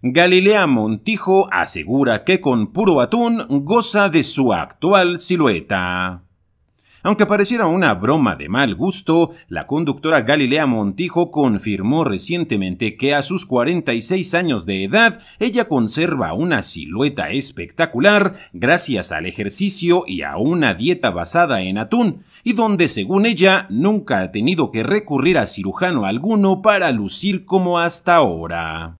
Galilea Montijo asegura que con puro atún goza de su actual silueta. Aunque pareciera una broma de mal gusto, la conductora Galilea Montijo confirmó recientemente que a sus 46 años de edad ella conserva una silueta espectacular gracias al ejercicio y a una dieta basada en atún, y donde según ella nunca ha tenido que recurrir a cirujano alguno para lucir como hasta ahora.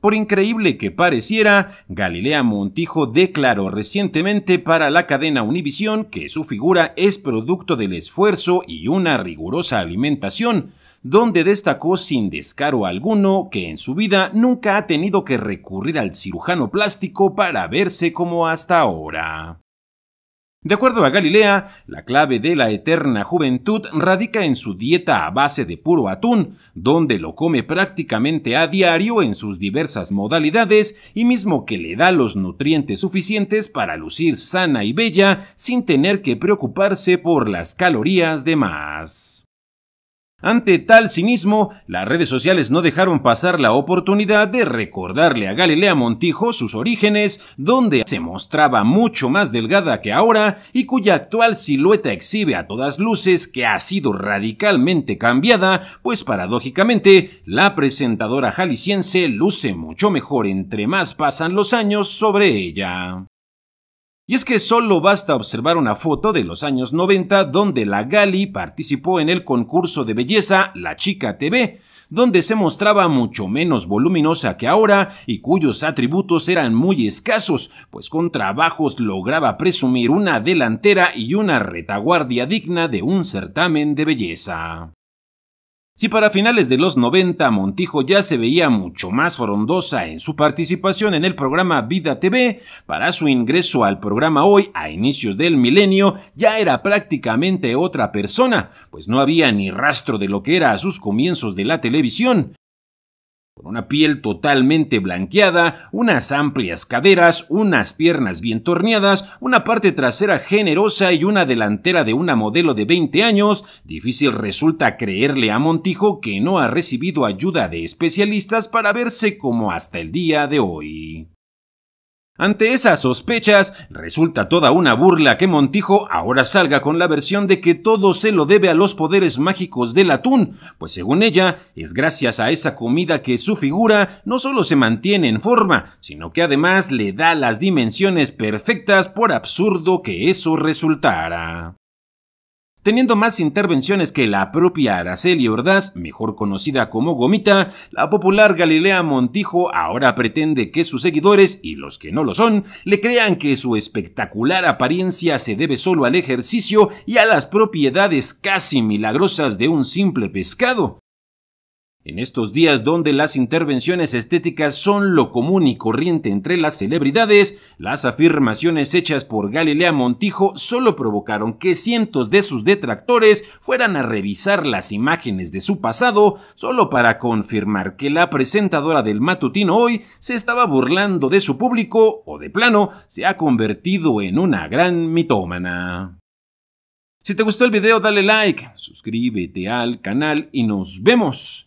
Por increíble que pareciera, Galilea Montijo declaró recientemente para la cadena Univisión que su figura es producto del esfuerzo y una rigurosa alimentación, donde destacó sin descaro alguno que en su vida nunca ha tenido que recurrir al cirujano plástico para verse como hasta ahora. De acuerdo a Galilea, la clave de la eterna juventud radica en su dieta a base de puro atún, donde lo come prácticamente a diario en sus diversas modalidades y mismo que le da los nutrientes suficientes para lucir sana y bella sin tener que preocuparse por las calorías de más. Ante tal cinismo, las redes sociales no dejaron pasar la oportunidad de recordarle a Galilea Montijo sus orígenes, donde se mostraba mucho más delgada que ahora y cuya actual silueta exhibe a todas luces que ha sido radicalmente cambiada, pues paradójicamente la presentadora jalisciense luce mucho mejor entre más pasan los años sobre ella. Y es que solo basta observar una foto de los años 90 donde la Gali participó en el concurso de belleza La Chica TV, donde se mostraba mucho menos voluminosa que ahora y cuyos atributos eran muy escasos, pues con trabajos lograba presumir una delantera y una retaguardia digna de un certamen de belleza. Si para finales de los 90 Montijo ya se veía mucho más frondosa en su participación en el programa Vida TV, para su ingreso al programa hoy, a inicios del milenio, ya era prácticamente otra persona, pues no había ni rastro de lo que era a sus comienzos de la televisión con una piel totalmente blanqueada, unas amplias caderas, unas piernas bien torneadas, una parte trasera generosa y una delantera de una modelo de 20 años, difícil resulta creerle a Montijo que no ha recibido ayuda de especialistas para verse como hasta el día de hoy. Ante esas sospechas, resulta toda una burla que Montijo ahora salga con la versión de que todo se lo debe a los poderes mágicos del atún, pues según ella, es gracias a esa comida que su figura no solo se mantiene en forma, sino que además le da las dimensiones perfectas por absurdo que eso resultara. Teniendo más intervenciones que la propia Araceli Ordaz, mejor conocida como Gomita, la popular Galilea Montijo ahora pretende que sus seguidores, y los que no lo son, le crean que su espectacular apariencia se debe solo al ejercicio y a las propiedades casi milagrosas de un simple pescado. En estos días donde las intervenciones estéticas son lo común y corriente entre las celebridades, las afirmaciones hechas por Galilea Montijo solo provocaron que cientos de sus detractores fueran a revisar las imágenes de su pasado, solo para confirmar que la presentadora del matutino hoy se estaba burlando de su público o de plano se ha convertido en una gran mitómana. Si te gustó el video dale like, suscríbete al canal y nos vemos